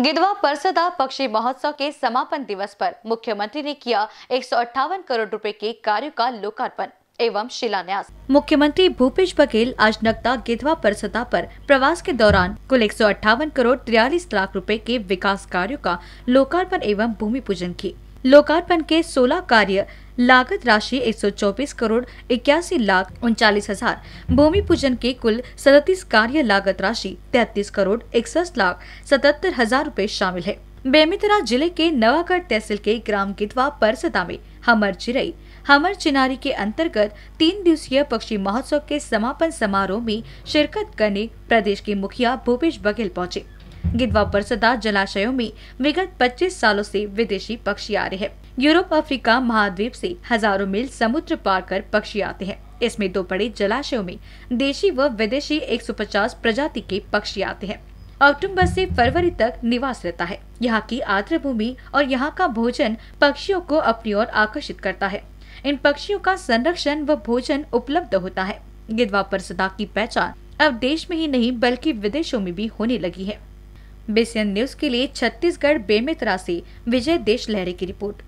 गिधवा परसदा पक्षी महोत्सव के समापन दिवस पर मुख्यमंत्री ने किया एक करोड़ रुपए के कार्यो का लोकार्पण एवं शिलान्यास मुख्यमंत्री भूपेश बघेल आज नगता गिधवा परसदा पर प्रवास के दौरान कुल एक करोड़ तिरालीस लाख रुपए के विकास कार्यों का लोकार्पण एवं भूमि पूजन की लोकार्पण के 16 कार्य लागत राशि 124 करोड़ इक्यासी लाख उनचालीस हजार भूमि पूजन के कुल 37 कार्य लागत राशि 33 करोड़ इकसठ लाख सतहत्तर हजार रूपए शामिल है बेमेतरा जिले के नवागढ़ तहसील के ग्राम गिदवा परसदा में हमर चिरई हमर चिनारी के अंतर्गत तीन दिवसीय पक्षी महोत्सव के समापन समारोह में शिरकत करने प्रदेश के मुखिया भूपेश बघेल पहुंचे गिधवा बरसदा जलाशयों में विगत 25 सालों से विदेशी पक्षी आ रहे हैं यूरोप अफ्रीका महाद्वीप से हजारों मील समुद्र पार कर पक्षी आते हैं इसमें दो बड़े जलाशयों में देशी व विदेशी 150 प्रजाति के पक्षी आते हैं अक्टूबर से फरवरी तक निवास रहता है यहाँ की आर्द्र भूमि और यहाँ का भोजन पक्षियों को अपनी ओर आकर्षित करता है इन पक्षियों का संरक्षण व भोजन उपलब्ध होता है गिधवा परसदा की पहचान अब देश में ही नहीं बल्कि विदेशों में भी होने लगी है बीसीएन न्यूज के लिए छत्तीसगढ़ बेमित से विजय देश लहरे की रिपोर्ट